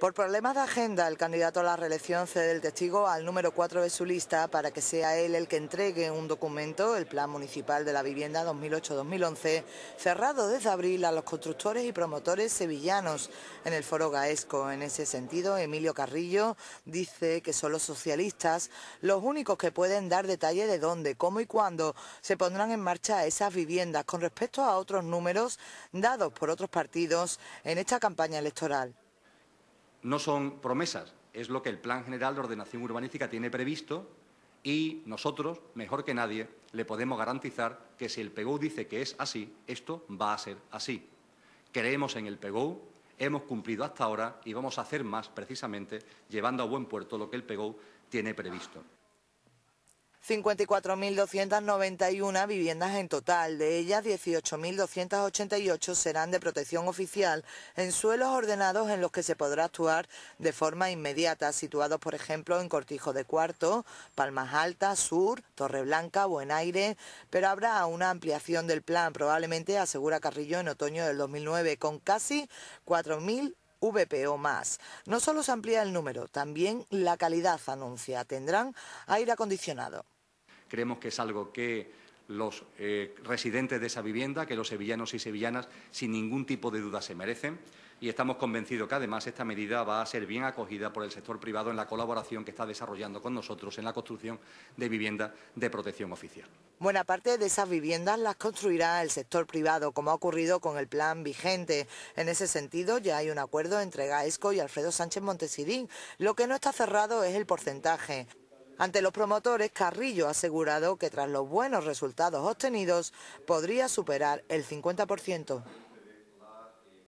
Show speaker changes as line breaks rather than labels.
Por problemas de agenda, el candidato a la reelección cede el testigo al número 4 de su lista para que sea él el que entregue un documento, el Plan Municipal de la Vivienda 2008-2011, cerrado desde abril a los constructores y promotores sevillanos en el foro Gaesco. En ese sentido, Emilio Carrillo dice que son los socialistas los únicos que pueden dar detalle de dónde, cómo y cuándo se pondrán en marcha esas viviendas con respecto a otros números dados por otros partidos en esta campaña electoral
no son promesas, es lo que el Plan General de Ordenación Urbanística tiene previsto y nosotros, mejor que nadie, le podemos garantizar que si el PGU dice que es así, esto va a ser así. Creemos en el PGOU, hemos cumplido hasta ahora y vamos a hacer más, precisamente, llevando a buen puerto lo que el PGOU tiene previsto.
54.291 viviendas en total, de ellas 18.288 serán de protección oficial en suelos ordenados en los que se podrá actuar de forma inmediata, situados por ejemplo en Cortijo de Cuarto, Palmas Altas, Sur, Torreblanca, Buen Aire, pero habrá una ampliación del plan, probablemente asegura Carrillo en otoño del 2009, con casi 4.000 VPO más. No solo se amplía el número, también la calidad anuncia. Tendrán aire acondicionado.
Creemos que es algo que los eh, residentes de esa vivienda, que los sevillanos y sevillanas sin ningún tipo de duda se merecen. Y estamos convencidos que además esta medida va a ser bien acogida por el sector privado en la colaboración que está desarrollando con nosotros en la construcción de viviendas de protección oficial.
Buena parte de esas viviendas las construirá el sector privado, como ha ocurrido con el plan vigente. En ese sentido, ya hay un acuerdo entre Gaesco y Alfredo Sánchez Montesidín. Lo que no está cerrado es el porcentaje. Ante los promotores, Carrillo ha asegurado que tras los buenos resultados obtenidos podría superar el 50%.